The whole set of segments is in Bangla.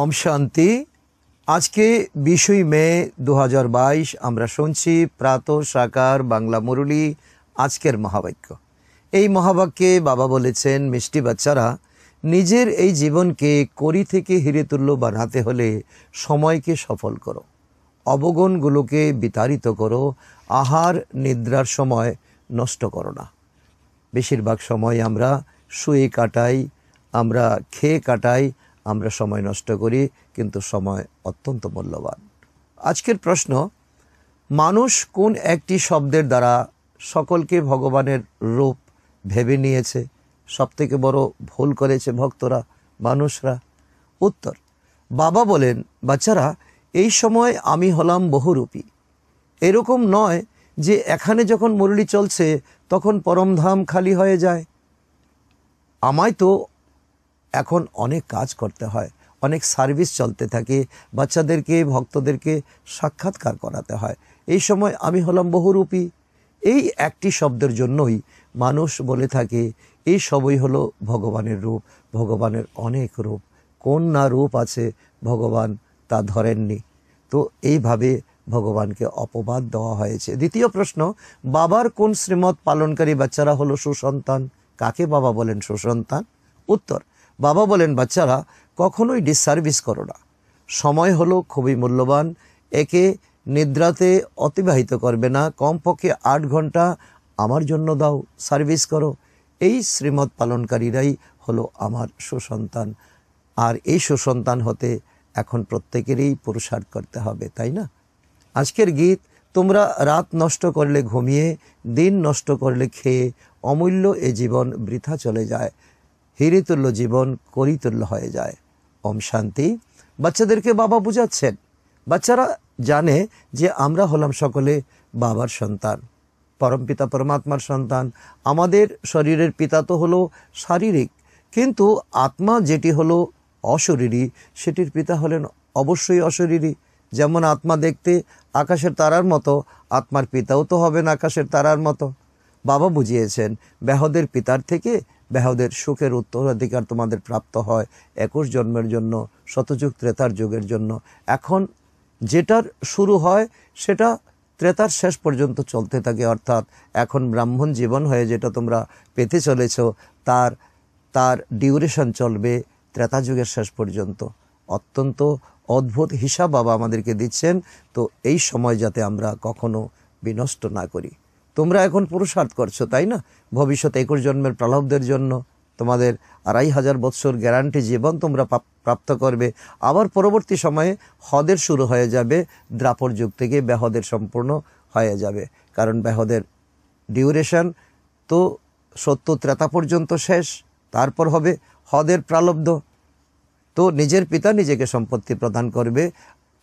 ওম শান্তি আজকে বিশই মে দু আমরা শুনছি প্রাত সাকার বাংলা মুরলী আজকের মহাবাক্য এই মহাবাক্যে বাবা বলেছেন মিষ্টি বাচ্চারা নিজের এই জীবনকে করি থেকে হিরে তুল্য বানাতে হলে সময়কে সফল করো অবগণগুলোকে বিতাড়িত করো আহার নিদ্রার সময় নষ্ট করো না বেশিরভাগ সময় আমরা শুয়ে কাটাই আমরা খেয়ে কাটাই আমরা সময় নষ্ট করি কিন্তু সময় অত্যন্ত মূল্যবান আজকের প্রশ্ন মানুষ কোন একটি শব্দের দ্বারা সকলকে ভগবানের রূপ ভেবে নিয়েছে সবথেকে বড় ভুল করেছে ভক্তরা মানুষরা উত্তর বাবা বলেন বাচ্চারা এই সময় আমি হলাম বহুরূপী এরকম নয় যে এখানে যখন মুরলি চলছে তখন পরমধাম খালি হয়ে যায় আমায় তো এখন অনেক কাজ করতে হয় অনেক সার্ভিস চলতে থাকে বাচ্চাদেরকে ভক্তদেরকে সাক্ষাৎকার করাতে হয় এই সময় আমি হলাম বহুরূপী এই একটি শব্দের জন্যই মানুষ বলে থাকে এই সবই হলো ভগবানের রূপ ভগবানের অনেক রূপ কোন না রূপ আছে ভগবান তা ধরেননি তো এইভাবে ভগবানকে অপবাদ দেওয়া হয়েছে দ্বিতীয় প্রশ্ন বাবার কোন শ্রীমত পালনকারী বাচ্চারা হলো সুসন্তান কাকে বাবা বলেন সুসন্তান উত্তর বাবা বলেন বাচ্চারা কখনোই ডিসসার্ভিস করো না সময় হলো খুবই মূল্যবান একে নিদ্রাতে অতিবাহিত করবে না কমপক্ষে আট ঘন্টা আমার জন্য দাও সার্ভিস করো এই শ্রীমত পালনকারীরাই হলো আমার সুসন্তান আর এই সুসন্তান হতে এখন প্রত্যেকেরই পুরুষার্থ করতে হবে তাই না আজকের গীত তোমরা রাত নষ্ট করলে ঘুমিয়ে দিন নষ্ট করলে খেয়ে অমূল্য এ জীবন বৃথা চলে যায় হিরিতুল্য জীবন করিতুল্য হয়ে যায় ওম শান্তি বাচ্চাদেরকে বাবা বুঝাচ্ছেন বাচ্চারা জানে যে আমরা হলাম সকলে বাবার সন্তান পরম পিতা পরমাত্মার সন্তান আমাদের শরীরের পিতা তো হলো শারীরিক কিন্তু আত্মা যেটি হলো অশরীরী সেটির পিতা হলেন অবশ্যই অশরীরী যেমন আত্মা দেখতে আকাশের তারার মতো আত্মার পিতাও তো হবেন আকাশের তারার মতো বাবা বুঝিয়েছেন ব্যাহদের পিতার থেকে ব্যাহদের সুখের উত্তরাধিকার তোমাদের প্রাপ্ত হয় একুশ জন্মের জন্য শতযুগ ত্রেতার যুগের জন্য এখন যেটার শুরু হয় সেটা ত্রেতার শেষ পর্যন্ত চলতে থাকে অর্থাৎ এখন ব্রাহ্মণ জীবন হয়ে যেটা তোমরা পেতে চলেছ তার তার ডিউরেশন চলবে ত্রেতা যুগের শেষ পর্যন্ত অত্যন্ত অদ্ভুত হিসাব বাবা আমাদেরকে দিচ্ছেন তো এই সময় যাতে আমরা কখনো বিনষ্ট না করি তোমরা এখন পুরুষার্থ করছো তাই না ভবিষ্যৎ একুশ জন্মের প্রালব্ধের জন্য তোমাদের আড়াই হাজার বৎসর গ্যারান্টি জীবন তোমরা প্রাপ্ত করবে আবার পরবর্তী সময়ে হদের শুরু হয়ে যাবে দ্রাপর যুগ থেকে ব্যাহদের সম্পূর্ণ হয়ে যাবে কারণ ব্যাহদের ডিউরেশন তো সত্য ত্রেতা পর্যন্ত শেষ তারপর হবে হদের প্রালব্ধ তো নিজের পিতা নিজেকে সম্পত্তি প্রদান করবে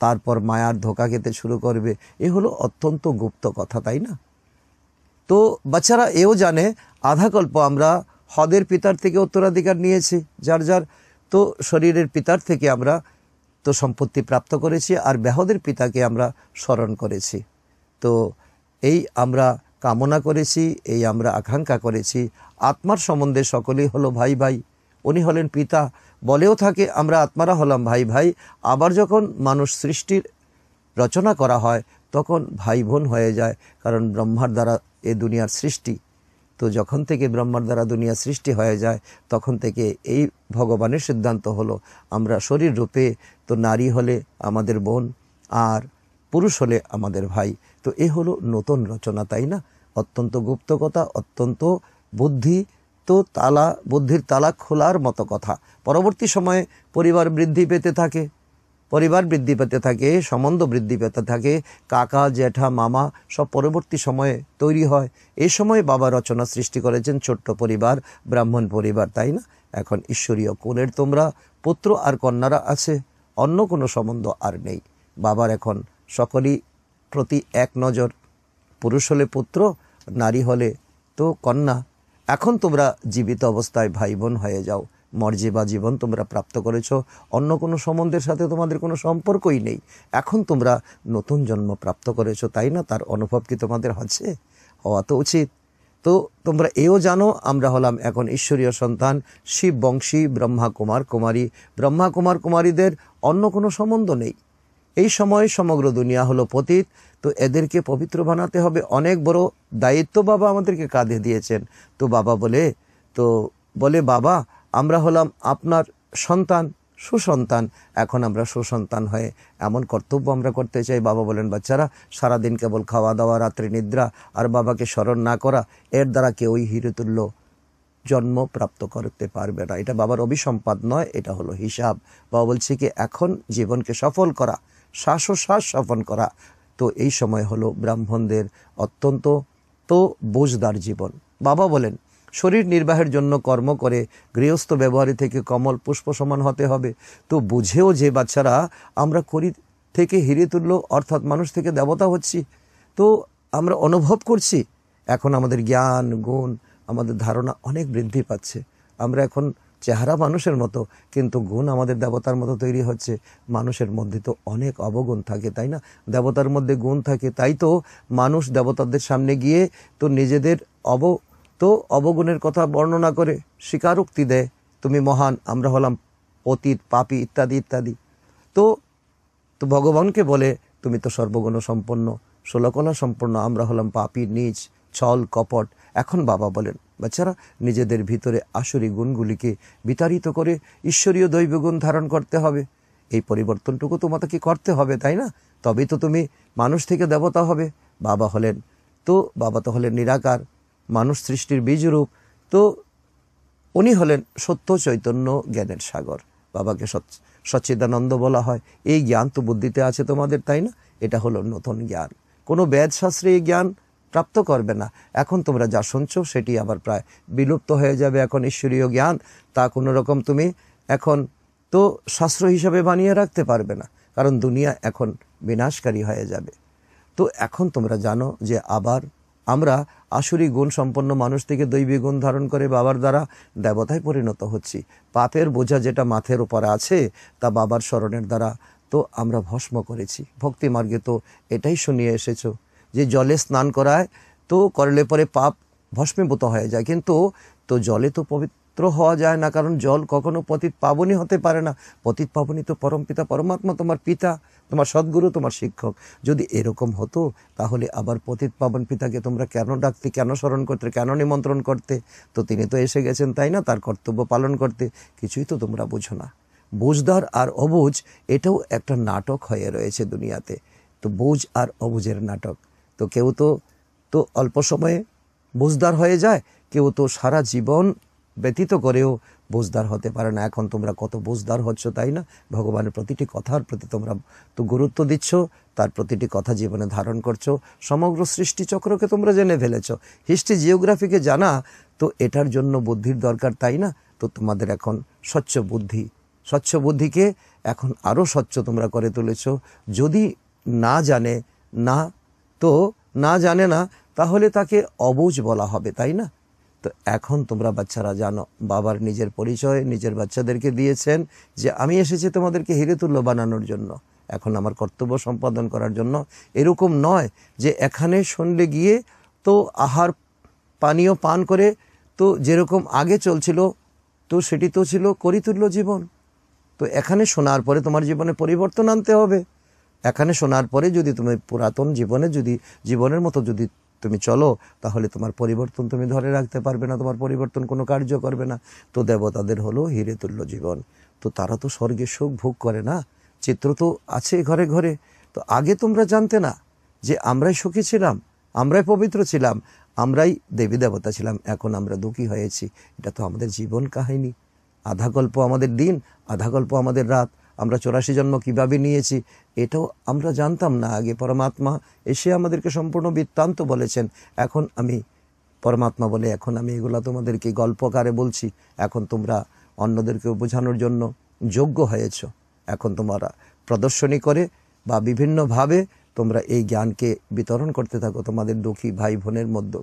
তারপর মায়ার ধোকা খেতে শুরু করবে এ হলো অত্যন্ত গুপ্ত কথা তাই না তো বাচ্চারা এও জানে আধাকল্প আমরা হদের পিতার থেকে উত্তরাধিকার নিয়েছি যার যার তো শরীরের পিতার থেকে আমরা তো সম্পত্তি প্রাপ্ত করেছি আর ব্যাহদের পিতাকে আমরা স্মরণ করেছি তো এই আমরা কামনা করেছি এই আমরা আকাঙ্ক্ষা করেছি আত্মার সম্বন্ধে সকলেই হলো ভাই ভাই উনি হলেন পিতা বলেও থাকে আমরা আত্মারা হলাম ভাই ভাই আবার যখন মানুষ সৃষ্টির রচনা করা হয় তখন ভাই বোন হয়ে যায় কারণ ব্রহ্মার দ্বারা এ দুনিয়ার সৃষ্টি তো যখন থেকে ব্রহ্মার দ্বারা দুনিয়া সৃষ্টি হয়ে যায় তখন থেকে এই ভগবানের সিদ্ধান্ত হলো আমরা শরীর রূপে তো নারী হলে আমাদের বোন আর পুরুষ হলে আমাদের ভাই তো এ হলো নতুন রচনা তাই না অত্যন্ত গুপ্ত কথা অত্যন্ত বুদ্ধি তো তালা বুদ্ধির তালা খোলার মতো কথা পরবর্তী সময়ে পরিবার বৃদ্ধি পেতে থাকে পরিবার বৃদ্ধি পেতে থাকে সম্বন্ধ বৃদ্ধি পেতে থাকে কাকা জ্যাঠা মামা সব পরবর্তী সময়ে তৈরি হয় এই সময় বাবা রচনা সৃষ্টি করেছেন ছোট্ট পরিবার ব্রাহ্মণ পরিবার তাই না এখন ঈশ্বরীয় কোলের তোমরা পুত্র আর কন্যারা আছে অন্য কোনো সম্বন্ধ আর নেই বাবার এখন সকলই প্রতি এক নজর পুরুষ হলে পুত্র নারী হলে তো কন্যা এখন তোমরা জীবিত অবস্থায় ভাই বোন হয়ে যাও বা জীবন তোমরা প্রাপ্ত করেছ অন্য কোনো সম্বন্ধের সাথে তোমাদের কোনো সম্পর্কই নেই এখন তোমরা নতুন জন্ম প্রাপ্ত করেছ তাই না তার অনুভব কি তোমাদের আছে হওয়া তো উচিত তো তোমরা এও জানো আমরা হলাম এখন ঈশ্বরীয় সন্তান শিব বংশী ব্রহ্মা কুমার কুমারী ব্রহ্মা কুমার কুমারীদের অন্য কোনো সম্বন্ধ নেই এই সময় সমগ্র দুনিয়া হলো পতীত তো এদেরকে পবিত্র বানাতে হবে অনেক বড় দায়িত্ব বাবা আমাদেরকে কাঁধে দিয়েছেন তো বাবা বলে তো বলে বাবা আমরা হলাম আপনার সন্তান সুসন্তান এখন আমরা সুসন্তান হয়ে এমন কর্তব্য আমরা করতে চাই বাবা বলেন বাচ্চারা সারাদিন কেবল খাওয়া দাওয়া রাত্রি নিদ্রা আর বাবাকে স্মরণ না করা এর দ্বারা কেউই হিরেতুল্য জন্ম প্রাপ্ত করতে পারবে না এটা বাবার অভিসম্পাদ নয় এটা হলো হিসাব বাবা বলছে কি এখন জীবনকে সফল করা শ্বাসোশ্বাস সফল করা তো এই সময় হলো ব্রাহ্মণদের অত্যন্ত তো বোঝদার জীবন বাবা বলেন শরীর নির্বাহের জন্য কর্ম করে গৃহস্থ ব্যবহারে থেকে কমল পুষ্প সমান হতে হবে তো বুঝেও যে বাচ্চারা আমরা করি থেকে হিরে তুলল অর্থাৎ মানুষ থেকে দেবতা হচ্ছি তো আমরা অনুভব করছি এখন আমাদের জ্ঞান গুণ আমাদের ধারণা অনেক বৃদ্ধি পাচ্ছে আমরা এখন চেহারা মানুষের মতো কিন্তু গুণ আমাদের দেবতার মতো তৈরি হচ্ছে মানুষের মধ্যে তো অনেক অবগুণ থাকে তাই না দেবতার মধ্যে গুণ থাকে তাই তো মানুষ দেবতাদের সামনে গিয়ে তো নিজেদের অব তো অবগুণের কথা বর্ণনা করে স্বীকারোক্তি দেয় তুমি মহান আমরা হলাম অতীত পাপি ইত্যাদি ইত্যাদি তো তো ভগবানকে বলে তুমি তো সর্বগুণ সম্পন্ন ষোলকলা সম্পন্ন আমরা হলাম পাপি নিজ ছল কপট এখন বাবা বলেন বাচ্চারা নিজেদের ভিতরে আসরি গুণগুলিকে বিতাড়িত করে ঈশ্বরীয় দৈবগুণ ধারণ করতে হবে এই পরিবর্তনটুকু তোমাকে কি করতে হবে তাই না তবেই তো তুমি মানুষ থেকে দেবতা হবে বাবা হলেন তো বাবা তো হলেন নিরাকার মানুষ সৃষ্টির বীজরূপ তো উনি হলেন সত্য চৈতন্য জ্ঞানের সাগর বাবাকে সচ্চিদানন্দ বলা হয় এই জ্ঞান তো বুদ্ধিতে আছে তোমাদের তাই না এটা হলো নতুন জ্ঞান কোনো বেদশাস্ত্রে এই জ্ঞান প্রাপ্ত করবে না এখন তোমরা যা শুনছ সেটি আবার প্রায় বিলুপ্ত হয়ে যাবে এখন ঈশ্বরীয় জ্ঞান তা কোনো রকম তুমি এখন তো শাস্ত্র হিসাবে বানিয়ে রাখতে পারবে না কারণ দুনিয়া এখন বিনাশকারী হয়ে যাবে তো এখন তোমরা জানো যে আবার আমরা আসুরি গুণ সম্পন্ন মানুষ থেকে দৈবী গুণ ধারণ করে বাবার দ্বারা দেবতায় পরিণত হচ্ছি পাপের বোঝা যেটা মাথের উপরে আছে তা বাবার স্মরণের দ্বারা তো আমরা ভস্ম করেছি ভক্তি মার্গে তো এটাই শুনিয়ে এসেছ যে জলে স্নান করায় তো করলে পরে পাপ ভস্মীভূত হয়ে যায় কিন্তু তো জলে তো পবিত্র হওয়া যায় না কারণ জল কখনো পতিত পাবনি হতে পারে না পতিত পাবনি তো পরম পিতা পরমাত্মা তোমার পিতা তোমার সদ্গুরু তোমার শিক্ষক যদি এরকম হতো তাহলে আবার পতিত পাবন পিতাকে তোমরা কেন ডাকতে কেন স্মরণ করতে কেন নিমন্ত্রণ করতে তো তিনি তো এসে গেছেন তাই না তার কর্তব্য পালন করতে কিছুই তো তোমরা বোঝো না বুঝদার আর অবুজ এটাও একটা নাটক হয়ে রয়েছে দুনিয়াতে তো বুঝ আর অবুজের নাটক তো কেউ তো তো অল্প সময়ে বুঝদার হয়ে যায় কেউ তো সারা জীবন ব্যতীত করেও বুঝদার হতে পারে না এখন তোমরা কত বুঝদার হচ্ছ তাই না ভগবানের প্রতিটি কথার প্রতি তোমরা তো গুরুত্ব দিচ্ছ তার প্রতিটি কথা জীবনে ধারণ করছো সমগ্র সৃষ্টিচক্রকে তোমরা জেনে ফেলেছ হিস্ট্রি জিওগ্রাফিকে জানা তো এটার জন্য বুদ্ধির দরকার তাই না তো তোমাদের এখন স্বচ্ছ বুদ্ধি স্বচ্ছ বুদ্ধিকে এখন আরও স্বচ্ছ তোমরা করে তুলেছ যদি না জানে না তো না জানে না তাহলে তাকে অবুজ বলা হবে তাই না তো এখন তোমরা বাচ্চারা জানো বাবার নিজের পরিচয় নিজের বাচ্চাদেরকে দিয়েছেন যে আমি এসেছি তোমাদেরকে হিরেতুল্য বানানোর জন্য এখন আমার কর্তব্য সম্পাদন করার জন্য এরকম নয় যে এখানে শুনলে গিয়ে তো আহার পানীয় পান করে তো যেরকম আগে চলছিল তো সেটি তো ছিল করিতুল্য জীবন তো এখানে শোনার পরে তোমার জীবনে পরিবর্তন আনতে হবে এখানে শোনার পরে যদি তুমি পুরাতন জীবনে যদি জীবনের মতো যদি তুমি চলো তাহলে তোমার পরিবর্তন তুমি ধরে রাখতে পারবে না তোমার পরিবর্তন কোনো কার্য করবে না তো দেবতাদের হলো হিরে তুল্য জীবন তো তারা তো স্বর্গে সুখ ভোগ করে না চিত্র তো আছে ঘরে ঘরে তো আগে তোমরা জানতে না যে আমরাই সুখী ছিলাম আমরাই পবিত্র ছিলাম আমরাই দেবী দেবতা ছিলাম এখন আমরা দুঃখী হয়েছি এটা তো আমাদের জীবন কাহিনী আধা গল্প আমাদের দিন আধা গল্প আমাদের রাত আমরা চৌরাশি জন্ম কিভাবে নিয়েছি এটাও আমরা জানতাম না আগে পরমাত্মা এসে আমাদেরকে সম্পূর্ণ বৃত্তান্ত বলেছেন এখন আমি পরমাত্মা বলে এখন আমি এগুলো তোমাদেরকে গল্পকারে বলছি এখন তোমরা অন্যদেরকে বোঝানোর জন্য যোগ্য হয়েছ এখন তোমরা প্রদর্শনী করে বা বিভিন্নভাবে তোমরা এই জ্ঞানকে বিতরণ করতে থাকো তোমাদের দুঃখী ভাই বোনের মধ্য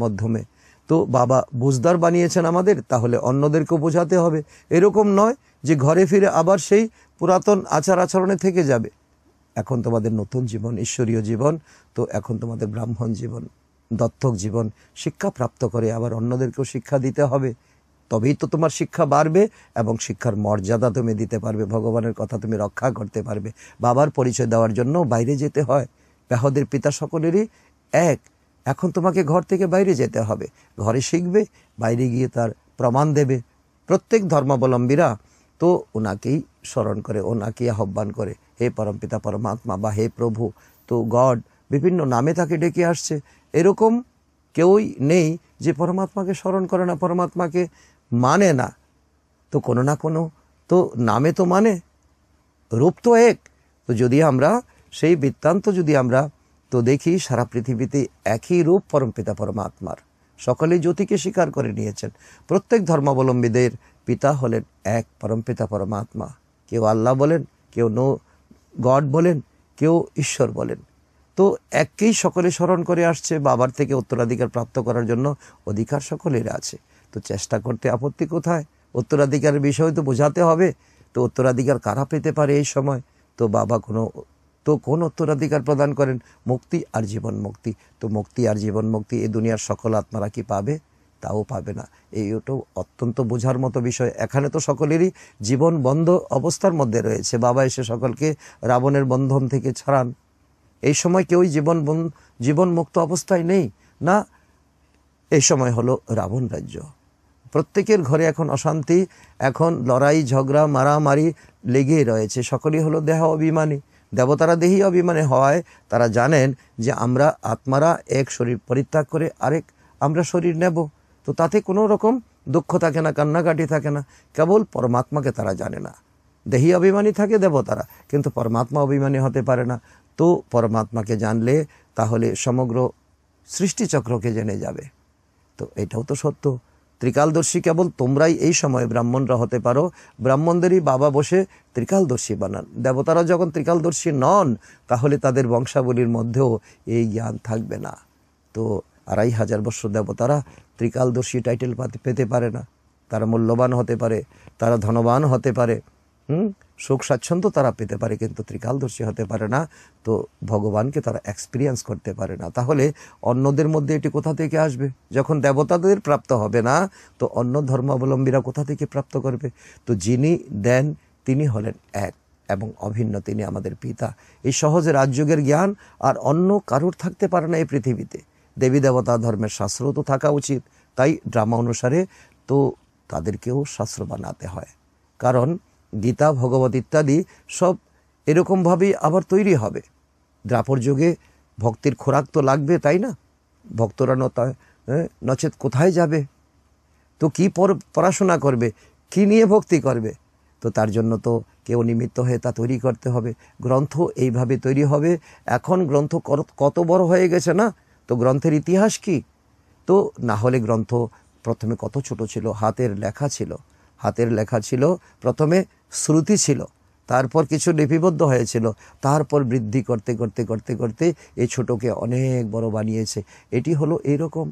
মাধ্যমে তো বাবা বুঝদার বানিয়েছেন আমাদের তাহলে অন্যদেরকেও বোঝাতে হবে এরকম নয় যে ঘরে ফিরে আবার সেই পুরাতন আচার আচরণে থেকে যাবে এখন তোমাদের নতুন জীবন ঈশ্বরীয় জীবন তো এখন তোমাদের ব্রাহ্মণ জীবন দত্তক জীবন শিক্ষা প্রাপ্ত করে আবার অন্যদেরকেও শিক্ষা দিতে হবে তবেই তো তোমার শিক্ষা বাড়বে এবং শিক্ষার মর্যাদা তুমি দিতে পারবে ভগবানের কথা তুমি রক্ষা করতে পারবে বাবার পরিচয় দেওয়ার জন্য বাইরে যেতে হয় ব্যাহদের পিতা সকলেরই এক এখন তোমাকে ঘর থেকে বাইরে যেতে হবে ঘরে শিখবে বাইরে গিয়ে তার প্রমাণ দেবে প্রত্যেক ধর্মাবলম্বীরা তো ওনাকেই স্মরণ করে ওনাকেই আহ্বান করে হে পরমপিতা পরমাত্মা বা হে প্রভু তো গড বিভিন্ন নামে তাকে ডেকে আসছে এরকম কেউই নেই যে পরমাত্মাকে স্মরণ করে না পরমাত্মাকে মানে না তো কোনো না কোনো তো নামে তো মানে রূপ তো এক তো যদি আমরা সেই বৃত্তান্ত যদি আমরা তো দেখি সারা পৃথিবীতে একই রূপ পরমপিতা পরমাত্মার সকলেই জ্যোতিকে স্বীকার করে নিয়েছেন প্রত্যেক ধর্মাবলম্বীদের পিতা হলেন এক পরম পিতা পরমাত্মা কেউ আল্লাহ বলেন কেউ নো গড বলেন কেউ ঈশ্বর বলেন তো এককেই সকলে স্মরণ করে আসছে বাবার থেকে উত্তরাধিকার প্রাপ্ত করার জন্য অধিকার সকলের আছে তো চেষ্টা করতে আপত্তি কোথায় উত্তরাধিকারের বিষয় তো বোঝাতে হবে তো উত্তরাধিকার কারা পেতে পারে এই সময় তো বাবা কোনো তো কোন উত্তরাধিকার প্রদান করেন মুক্তি আর জীবন মুক্তি তো মুক্তি আর জীবন মুক্তি এ দুনিয়ার সকল আত্মারা কি পাবে তাও পাবে না এই ওটাও অত্যন্ত বোঝার মতো বিষয় এখানে তো সকলেরই জীবন বন্ধ অবস্থার মধ্যে রয়েছে বাবা এসে সকলকে রাবণের বন্ধন থেকে ছাড়ান এই সময় কেউই জীবন জীবন মুক্ত অবস্থায় নেই না এই সময় হলো রাবণ রাজ্য প্রত্যেকের ঘরে এখন অশান্তি এখন লড়াই ঝগড়া মারামারি লেগেই রয়েছে সকলেই হলো দেহ অভিমানী দেবতারা দেহি অভিমানে হওয়ায় তারা জানেন যে আমরা আত্মারা এক শরীর পরিত্যাগ করে আরেক আমরা শরীর নেব তো তাতে কোনো রকম দুঃখ থাকে না কান্নাকাটি থাকে না কেবল পরমাত্মাকে তারা জানে না দেহি অভিমানী থাকে দেবতারা কিন্তু পরমাত্মা অভিমানী হতে পারে না তো পরমাত্মাকে জানলে তাহলে সমগ্র সৃষ্টিচক্রকে জেনে যাবে তো এটাও তো সত্য ত্রিকালদর্শী কেবল তোমরাই এই সময় ব্রাহ্মণরা হতে পারো ব্রাহ্মণদেরই বাবা বসে ত্রিকালদর্শী বানান দেবতারা যখন ত্রিকালদর্শী নন তাহলে তাদের বংশাবলীর মধ্যেও এই জ্ঞান থাকবে না তো আড়াই হাজার বছর দেবতারা ত্রিকালদর্শী টাইটেল পেতে পারে না তারা মূল্যবান হতে পারে তারা ধনবান হতে পারে হুম সুখ স্বাচ্ছন্দ্য তারা পেতে পারে কিন্তু ত্রিকালদর্শী হতে পারে না তো ভগবানকে তারা এক্সপিরিয়েন্স করতে পারে না তাহলে অন্যদের মধ্যে এটি কোথা থেকে আসবে যখন দেবতাদের প্রাপ্ত হবে না তো অন্য ধর্মাবলম্বীরা কোথা থেকে প্রাপ্ত করবে তো যিনি দেন তিনি হলেন এক এবং অভিন্ন তিনি আমাদের পিতা এই সহজে রাজযোগের জ্ঞান আর অন্য কারুর থাকতে পারে না এই পৃথিবীতে দেবী দেবতা ধর্মের শাস্ত্র তো থাকা উচিত তাই ড্রামা অনুসারে তো তাদেরকেও শাস্ত্র বানাতে হয় কারণ গীতা ভগবত ইত্যাদি সব এরকমভাবেই আবার তৈরি হবে দ্রাপর যুগে ভক্তির খোরাক তো লাগবে তাই না ভক্তরা নতা নচেত কোথায় যাবে তো কি পড়াশোনা করবে কি নিয়ে ভক্তি করবে তো তার জন্য তো কেউ নিমিত্ত হয়ে তা তৈরি করতে হবে গ্রন্থ এইভাবে তৈরি হবে এখন গ্রন্থ কত বড় হয়ে গেছে না তো গ্রন্থের ইতিহাস কি তো না হলে গ্রন্থ প্রথমে কত ছোট ছিল হাতের লেখা ছিল হাতের লেখা ছিল প্রথমে শ্রুতি ছিল তারপর কিছু লিপিবদ্ধ হয়েছিল তারপর বৃদ্ধি করতে করতে করতে করতে এই ছোটকে অনেক বড় বানিয়েছে এটি হলো এরকম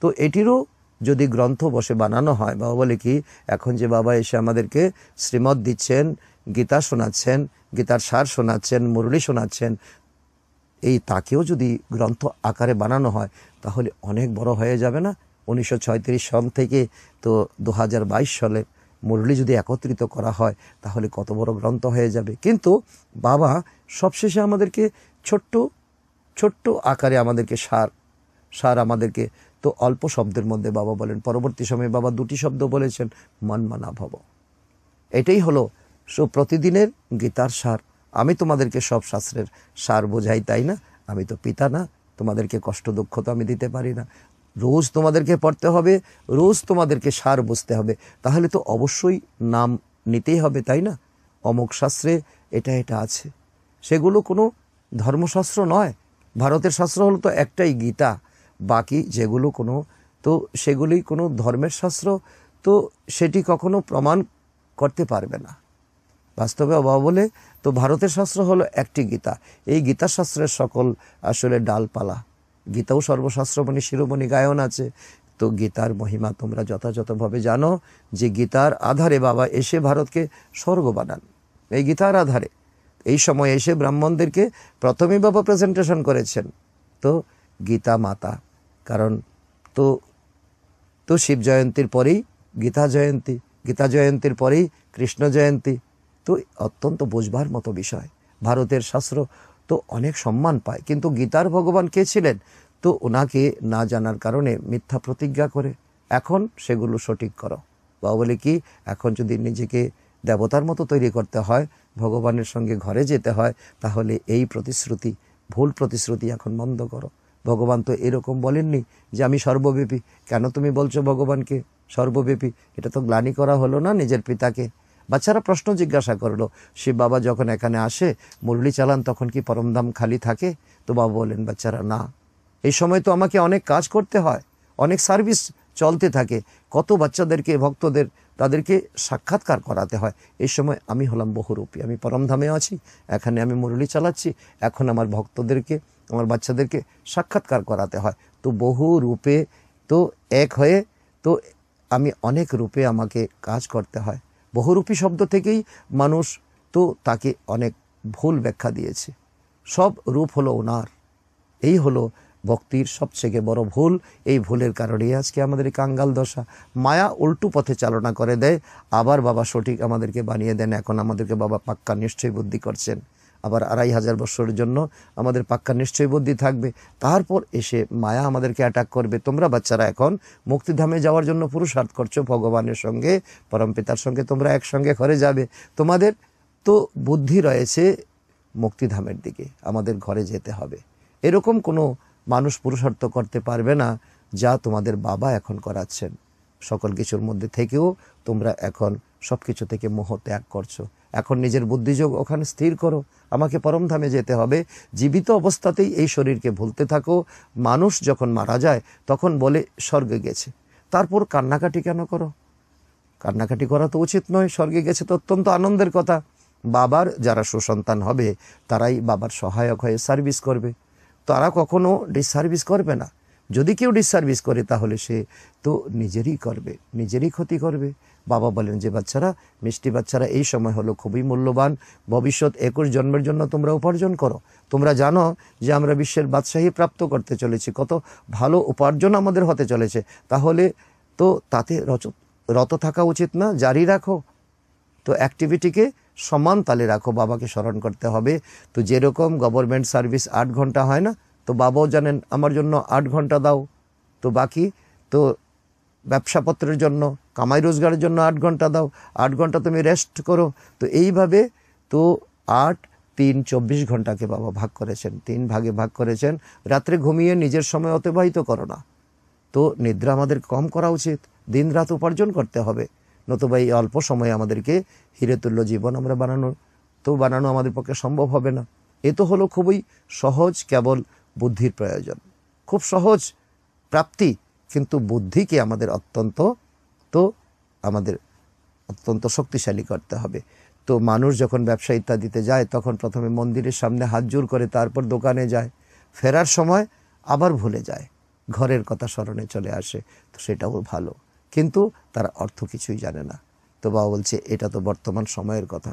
তো এটিরও যদি গ্রন্থ বসে বানানো হয় বাবা বলে কি এখন যে বাবা এসে আমাদেরকে শ্রীমত দিচ্ছেন গীতা শোনাচ্ছেন গীতার সার শোনাচ্ছেন মুরলি শোনাচ্ছেন এই তাকেও যদি গ্রন্থ আকারে বানানো হয় তাহলে অনেক বড় হয়ে যাবে না উনিশশো সন থেকে তো দু সালে মুরলি যদি একত্রিত করা হয় তাহলে কত বড় গ্রন্থ হয়ে যাবে কিন্তু বাবা সবশেষে আমাদেরকে ছোট্ট ছোট্ট আকারে আমাদেরকে সার সার আমাদেরকে তো অল্প শব্দের মধ্যে বাবা বলেন পরবর্তী সময়ে বাবা দুটি শব্দ বলেছেন মনমানা ভব এটাই হলো প্রতিদিনের গীতার সার আমি তোমাদেরকে সব শাস্ত্রের সার বোঝাই তাই না আমি তো পিতা না তোমাদেরকে কষ্ট দুঃখ তো আমি দিতে পারি না রোজ তোমাদেরকে পড়তে হবে রোজ তোমাদেরকে সার বুঝতে হবে তাহলে তো অবশ্যই নাম নিতেই হবে তাই না অমুক শাস্ত্রে এটা এটা আছে সেগুলো কোনো ধর্মশাস্ত্র নয় ভারতের শাস্ত্র হলো তো একটাই গীতা বাকি যেগুলো কোনো তো সেগুলি কোনো ধর্মের শাস্ত্র তো সেটি কখনো প্রমাণ করতে পারবে না বাস্তবে অভাব বলে তো ভারতের শাস্ত্র হলো একটি গীতা এই গীতা শাস্ত্রের সকল আসলে ডালপালা গীতাও সর্বশাস্ত্রমণি শিরোমণি গায়ন আছে তো গীতার মহিমা তোমরা যথাযথভাবে জানো যে গীতার আধারে বাবা এসে ভারতকে স্বর্গ বানান এই গীতার আধারে এই সময় এসে ব্রাহ্মণদেরকে প্রথমেই বাবা প্রেজেন্টেশন করেছেন তো গীতা মাতা কারণ তো তো শিব জয়ন্তীর পরেই গীতা জয়ন্তী গীতা জয়ন্তীর পরেই কৃষ্ণ জয়ন্তী তো অত্যন্ত বোঝবার মতো বিষয় ভারতের শাস্ত্র তো অনেক সম্মান পায় কিন্তু গীতার ভগবান কে ছিলেন তো ওনাকে না জানার কারণে মিথ্যা প্রতিজ্ঞা করে এখন সেগুলো সঠিক করো বা বলে কি এখন যদি নিজেকে দেবতার মতো তৈরি করতে হয় ভগবানের সঙ্গে ঘরে যেতে হয় তাহলে এই প্রতিশ্রুতি ভুল প্রতিশ্রুতি এখন বন্ধ করো ভগবান তো এরকম বলেননি যে আমি সর্বব্যাপী কেন তুমি বলছো ভগবানকে সর্বব্যাপী এটা তো গ্লানি করা হলো না নিজের পিতাকে বাচ্চারা প্রশ্ন জিজ্ঞাসা করলো সে বাবা যখন এখানে আসে মুরলি চালান তখন কি পরমধাম খালি থাকে তো বাবা বলেন বাচ্চারা না এই সময় তো আমাকে অনেক কাজ করতে হয় অনেক সার্ভিস চলতে থাকে কত বাচ্চাদেরকে ভক্তদের তাদেরকে সাক্ষাৎকার করাতে হয় এই সময় আমি হলাম বহুরূপী আমি পরমধামে আছি এখানে আমি মুরলি চালাচ্ছি এখন আমার ভক্তদেরকে আমার বাচ্চাদেরকে সাক্ষাৎকার করাতে হয় তো বহু রূপে তো এক হয়ে তো আমি অনেক রূপে আমাকে কাজ করতে হয় বহুরূপী শব্দ থেকেই মানুষ তো তাকে অনেক ভুল ব্যাখ্যা দিয়েছে সব রূপ হলো ওনার এই হলো ভক্তির সবচেয়ে বড় ভুল এই ভুলের কারণেই আজকে আমাদের কাঙ্গাল দশা মায়া উল্টু পথে চালনা করে দেয় আবার বাবা সঠিক আমাদেরকে বানিয়ে দেন এখন আমাদেরকে বাবা পাক্কা নিশ্চয় বুদ্ধি করছেন আবার আড়াই হাজার বছরের জন্য আমাদের পাক্কা নিশ্চয়বদ্ধি থাকবে তারপর এসে মায়া আমাদেরকে অ্যাটাক করবে তোমরা বাচ্চারা এখন মুক্তিধামে যাওয়ার জন্য পুরুষার্থ করছো ভগবানের সঙ্গে পরমপিতার সঙ্গে তোমরা একসঙ্গে ঘরে যাবে তোমাদের তো বুদ্ধি রয়েছে মুক্তিধামের দিকে আমাদের ঘরে যেতে হবে এরকম কোনো মানুষ পুরুষার্থ করতে পারবে না যা তোমাদের বাবা এখন করাচ্ছেন সকল কিছুর মধ্যে থেকেও তোমরা এখন সব কিছু থেকে মোহ ত্যাগ করছো এখন নিজের বুদ্ধিযোগ ওখানে স্থির করো আমাকে পরমধামে যেতে হবে জীবিত অবস্থাতেই এই শরীরকে ভুলতে থাকো মানুষ যখন মারা যায় তখন বলে স্বর্গে গেছে তারপর কান্নাকাটি কেন করো কান্নাকাটি করা তো উচিত নয় স্বর্গে গেছে তো অত্যন্ত আনন্দের কথা বাবার যারা সুসন্তান হবে তারাই বাবার সহায়ক হয়ে সার্ভিস করবে তারা কখনো ডিসার্ভিস করবে না যদি কেউ ডিসসার্ভিস করে তাহলে সে তো নিজেরই করবে নিজেরই ক্ষতি করবে বাবা বলেন যে বাচ্চারা মিষ্টি বাচ্চারা এই সময় হলো খুবই মূল্যবান ভবিষ্যৎ একুশ জন্মের জন্য তোমরা উপার্জন করো তোমরা জানো যে আমরা বিশ্বের বাদশাহী প্রাপ্ত করতে চলেছি কত ভালো উপার্জন আমাদের হতে চলেছে তাহলে তো তাতে রচ রত থাকা উচিত না জারি রাখো তো অ্যাক্টিভিটিকে সমান তালে রাখো বাবাকে স্মরণ করতে হবে তো যেরকম গভর্নমেন্ট সার্ভিস আট ঘন্টা হয় না তো বাবাও জানেন আমার জন্য আট ঘন্টা দাও তো বাকি তো ব্যবসাপত্রের জন্য কামাই রোজগারের জন্য আট ঘন্টা দাও আট ঘন্টা তুমি রেস্ট করো তো এইভাবে তো আট তিন চব্বিশ ঘন্টাকে বাবা ভাগ করেছেন তিন ভাগে ভাগ করেছেন রাত্রে ঘুমিয়ে নিজের সময় অতিবাহিত করো না তো নিদ্রা আমাদের কম করা উচিত দিন রাত উপার্জন করতে হবে নতুবা এই অল্প সময়ে আমাদেরকে হিরেতুল্য জীবন আমরা বানানো তো বানানো আমাদের পক্ষে সম্ভব হবে না এ তো হলো খুবই সহজ কেবল বুদ্ধির প্রয়োজন খুব সহজ প্রাপ্তি কিন্তু বুদ্ধিকে আমাদের অত্যন্ত তো আমাদের অত্যন্ত শক্তিশালী করতে হবে তো মানুষ যখন ব্যবসা ইত্যাদিতে যায় তখন প্রথমে মন্দিরের সামনে হাত জোর করে তারপর দোকানে যায় ফেরার সময় আবার ভুলে যায় ঘরের কথা স্মরণে চলে আসে তো সেটাও ভালো কিন্তু তারা অর্থ কিছুই জানে না তো বাবা বলছে এটা তো বর্তমান সময়ের কথা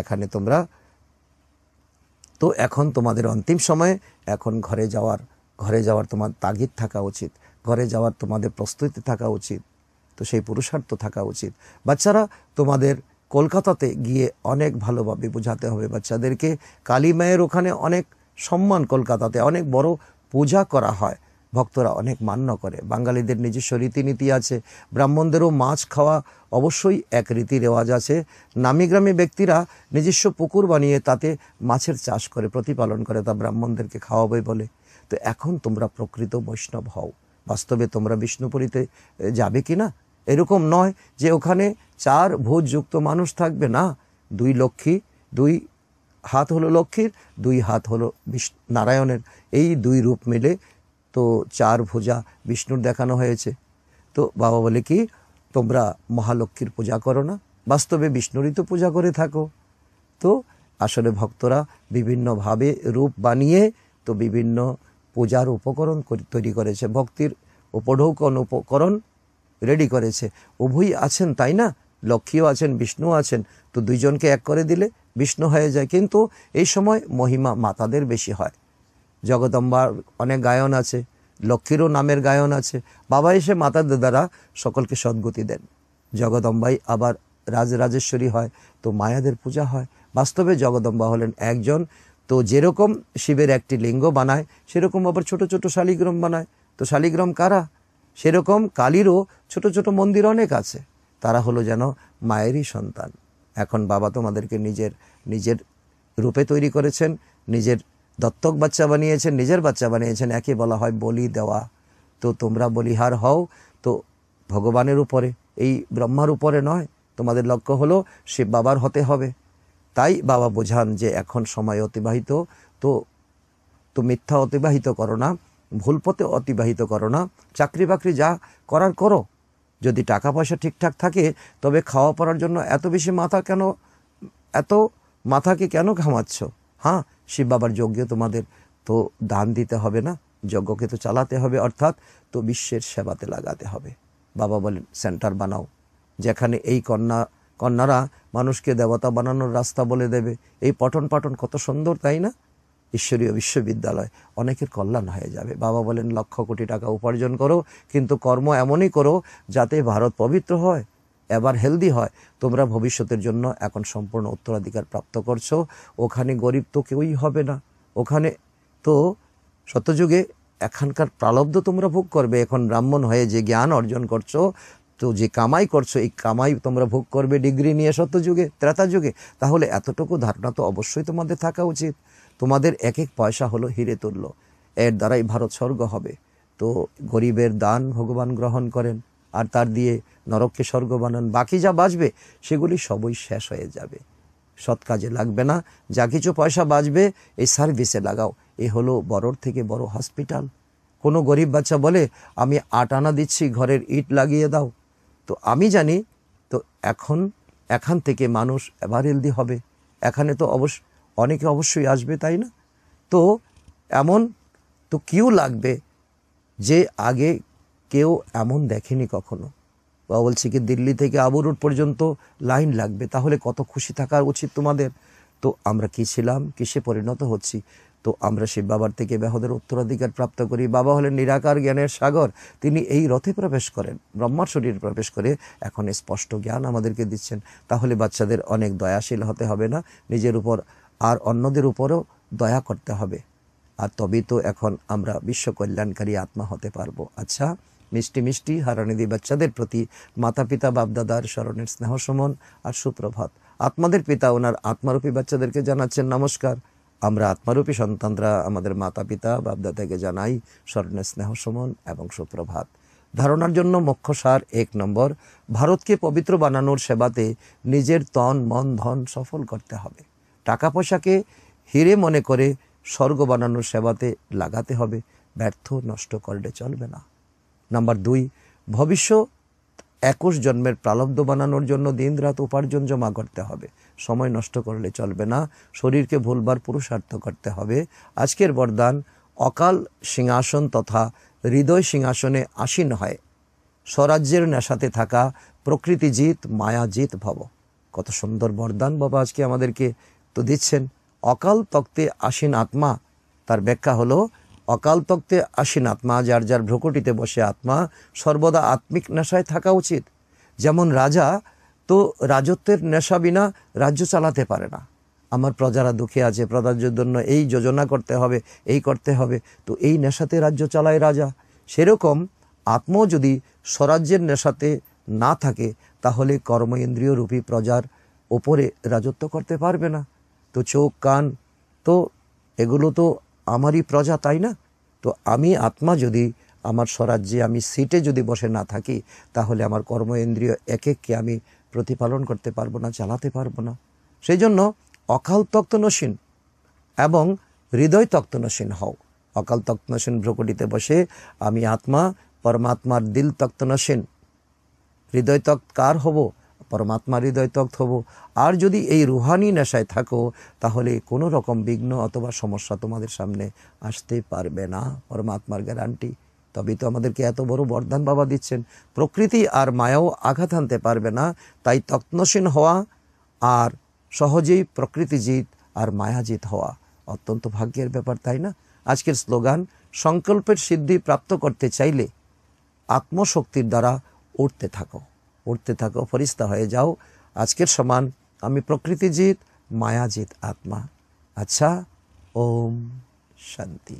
এখানে তোমরা তো এখন তোমাদের অন্তিম সময়ে এখন ঘরে যাওয়ার ঘরে যাওয়ার তোমার তাগিদ থাকা উচিত ঘরে যাওয়ার তোমাদের প্রস্তুতি থাকা উচিত তো সেই পুরুষার্থ থাকা উচিত বাচ্চারা তোমাদের কলকাতাতে গিয়ে অনেক ভালোভাবে বোঝাতে হবে বাচ্চাদেরকে কালী মায়ের ওখানে অনেক সম্মান কলকাতাতে অনেক বড় পূজা করা হয় ভক্তরা অনেক মান্য করে বাঙালিদের নিজস্ব রীতিনীতি আছে ব্রাহ্মণদেরও মাছ খাওয়া অবশ্যই এক রীতি রেওয়াজ আছে নামি গ্রামে ব্যক্তিরা নিজস্ব পুকুর বানিয়ে তাতে মাছের চাষ করে প্রতিপালন করে তা ব্রাহ্মণদেরকে খাওয়াবে বলে তো এখন তোমরা প্রকৃত বৈষ্ণব হও বাস্তবে তোমরা বিষ্ণুপুরীতে যাবে কি না এরকম নয় যে ওখানে চার ভোজযুক্ত মানুষ থাকবে না দুই লক্ষ্মী দুই হাত হলো লক্ষ্মীর দুই হাত হলো নারায়ণের এই দুই রূপ মিলে তো চার ভোজা বিষ্ণুর দেখানো হয়েছে তো বাবা বলে কি তোমরা মহালক্ষ্মীর পূজা করো না বাস্তবে বিষ্ণুরই তো পূজা করে থাকো তো আসলে ভক্তরা বিভিন্নভাবে রূপ বানিয়ে তো বিভিন্ন পূজার উপকরণ তৈরি করেছে ভক্তির উপঢৌকন উপকরণ রেডি করেছে উভয়ই আছেন তাই না লক্ষ্মীও আছেন বিষ্ণু আছেন তো দুইজনকে এক করে দিলে বিষ্ণু হয়ে যায় কিন্তু এই সময় মহিমা মাতাদের বেশি হয় জগদম্বার অনেক গায়ন আছে লক্ষ্মীরও নামের গায়ন আছে বাবা এসে মাতার দাদারা সকলকে সদ্গতি দেন জগদম্বাই আবার রাজরাজেশ্বরী হয় তো মায়াদের পূজা হয় বাস্তবে জগদম্বা হলেন একজন তো যেরকম শিবের একটি লিঙ্গ বানায় সেরকম আবার ছোট ছোট শালিগ্রাম বানায় তো শালিগ্রাম কারা সেরকম কালীরও ছোট ছোট মন্দির অনেক আছে তারা হলো যেন মায়েরই সন্তান এখন বাবা তোমাদেরকে নিজের নিজের রূপে তৈরি করেছেন নিজের দত্তক বাচ্চা বানিয়েছেন নিজের বাচ্চা বানিয়েছেন একে বলা হয় বলি দেওয়া তো তোমরা বলিহার হও তো ভগবানের উপরে এই ব্রহ্মার উপরে নয় তোমাদের লক্ষ্য হলো সে বাবার হতে হবে তাই বাবা বোঝান যে এখন সময় অতিবাহিত তো তো মিথ্যা অতিবাহিত করো না ভুল পথে অতিবাহিত করো না চাকরি বাকরি যা করার করো যদি টাকা পয়সা ঠিকঠাক থাকে তবে খাওয়া পড়ার জন্য এত বেশি মাথা কেন এত মাথাকে কেন ঘামাচ্ছ হ্যাঁ শিব বাবার যজ্ঞ তোমাদের তো দান দিতে হবে না যজ্ঞকে তো চালাতে হবে অর্থাৎ তো বিশ্বের সেবাতে লাগাতে হবে বাবা বলেন সেন্টার বানাও যেখানে এই কন্যা কন্যারা মানুষকে দেবতা বানানোর রাস্তা বলে দেবে এই পঠন পাঠন কত সুন্দর তাই না ঈশ্বরীয় বিশ্ববিদ্যালয় অনেকের কল্যাণ হয়ে যাবে বাবা বলেন লক্ষ কোটি টাকা উপার্জন করো কিন্তু কর্ম এমনই করো যাতে ভারত পবিত্র হয় এবার হেলদি হয় তোমরা ভবিষ্যতের জন্য এখন সম্পূর্ণ উত্তরাধিকার প্রাপ্ত করছো ওখানে গরিব তো কেউই হবে না ওখানে তো শতযুগে এখানকার প্রালব্ধ তোমরা ভোগ করবে এখন ব্রাহ্মণ হয়ে যে জ্ঞান অর্জন করছো তো যে কামাই করছো এই কামাই তোমরা ভোগ করবে ডিগ্রি নিয়ে শতযুগে ত্রেতা যুগে তাহলে এতটুকু ধারণা তো অবশ্যই তোমাদের থাকা উচিত তোমাদের এক এক পয়সা হলো হিরে তুলল এর দ্বারাই ভারত স্বর্গ হবে তো গরিবের দান ভগবান গ্রহণ করেন আর তার দিয়ে নরককে স্বর্গ বানান বাকি যা বাঁচবে সেগুলি সবই শেষ হয়ে যাবে সৎ কাজে লাগবে না যা কিছু পয়সা বাঁচবে এই সার্ভিসে লাগাও এ হলো বড়োর থেকে বড় হসপিটাল কোনো গরিব বাচ্চা বলে আমি আট আনা দিচ্ছি ঘরের ইট লাগিয়ে দাও তো আমি জানি তো এখন এখান থেকে মানুষ হেলদি হবে এখানে তো অবশ্য অনেকে অবশ্যই আসবে তাই না তো এমন তো কিউ লাগবে যে আগে কেউ এমন দেখেনি কখনো বাবা বলছি কি দিল্লি থেকে আবু রোড পর্যন্ত লাইন লাগবে তাহলে কত খুশি থাকা উচিত তোমাদের তো আমরা কী ছিলাম কিসে পরিণত হচ্ছি তো আমরা সেই বাবার থেকে ব্যাহদের উত্তরাধিকার প্রাপ্ত করি বাবা হলেন নিরাকার জ্ঞানের সাগর তিনি এই রথে প্রবেশ করেন ব্রহ্মার শরীরে প্রবেশ করে এখন স্পষ্ট জ্ঞান আমাদেরকে দিচ্ছেন তাহলে বাচ্চাদের অনেক দয়াশীল হতে হবে না নিজের উপর আর অন্যদের উপরও দয়া করতে হবে আর তবেই তো এখন আমরা বিশ্ব কল্যাণকারী আত্মা হতে পারবো আচ্ছা মিষ্টি মিষ্টি হারানিদি বাচ্চাদের প্রতি মাতা পিতা বাপদাদার স্মরণের স্নেহ সমন আর সুপ্রভাত আত্মাদের পিতা ওনার আত্মারূপী বাচ্চাদেরকে জানাচ্ছেন নমস্কার আমরা আত্মারূপী সন্তানরা আমাদের মাতা পিতা বাপদাদাকে জানাই স্মরণের স্নেহ সমন এবং সুপ্রভাত ধারণার জন্য মুখ্য সার এক নম্বর ভারতকে পবিত্র বানানোর সেবাতে নিজের তন মন ধন সফল করতে হবে টাকা পয়সাকে হিরে মনে করে স্বর্গ বানানোর সেবাতে লাগাতে হবে ব্যর্থ নষ্ট করলে চলবে না নাম্বার দুই ভবিষ্যৎ একুশ জন্মের প্রালব্ধ বানানোর জন্য দিন রাত উপার্জন জমা করতে হবে সময় নষ্ট করলে চলবে না শরীরকে ভুলবার পুরুষার্থ করতে হবে আজকের বরদান অকাল সিংহাসন তথা হৃদয় সিংহাসনে আসীন হয় স্বরাজ্যের নেশাতে থাকা প্রকৃতিজিৎ মায়াজিৎ ভব কত সুন্দর বরদান বাবা আজকে আমাদেরকে তো দিচ্ছেন অকাল তক্তে আসীন আত্মা তার ব্যাখ্যা হলো অকাল তক্তে আসীন আত্মা যার যার ভ্রকটিতে বসে আত্মা সর্বদা আত্মিক নেশায় থাকা উচিত যেমন রাজা তো রাজত্বের নেশা বিনা রাজ্য চালাতে পারে না আমার প্রজারা দুঃখে আছে প্রজার জন্য এই যোজনা করতে হবে এই করতে হবে তো এই নেশাতে রাজ্য চালায় রাজা সেরকম আত্ম যদি স্বরাজ্যের নেশাতে না থাকে তাহলে ইন্দ্রীয় রূপী প্রজার ওপরে রাজত্ব করতে পারবে না তো চোখ কান তো এগুলো তো আমারই প্রজা তাই না তো আমি আত্মা যদি আমার স্বরাজ্যে আমি সিটে যদি বসে না থাকি তাহলে আমার ইন্দ্রিয় এক এককে আমি প্রতিপালন করতে পারবো না চালাতে পারবো না সেই জন্য অকাল তক্তনসীন এবং হৃদয় তক্তনসীন হও অকাল তক্তনসীন ভ্রকটিতে বসে আমি আত্মা পরমাত্মার দিল তক্তনসীন হৃদয় তক্ত কার হব পরমাত্মা হৃদয় তক্ত হবো আর যদি এই রুহানি নেশায় থাকো তাহলে কোনো রকম বিঘ্ন অথবা সমস্যা তোমাদের সামনে আসতে পারবে না পরমাত্মার গ্যারান্টি তবে তো আমাদেরকে এত বড় বরদান বাবা দিচ্ছেন প্রকৃতি আর মায়াও আঘাত আনতে পারবে না তাই তত্নসীন হওয়া আর সহজেই প্রকৃতিজিত আর মায়াজিত হওয়া অত্যন্ত ভাগ্যের ব্যাপার তাই না আজকের স্লোগান সংকল্পের সিদ্ধি প্রাপ্ত করতে চাইলে আত্মশক্তির দ্বারা উঠতে থাকো উঠতে থাকো ফরিস্তা হয়ে যাও আজকের সমান আমি প্রকৃতিজিৎ মায়াজিৎ আত্মা আচ্ছা ওম শান্তি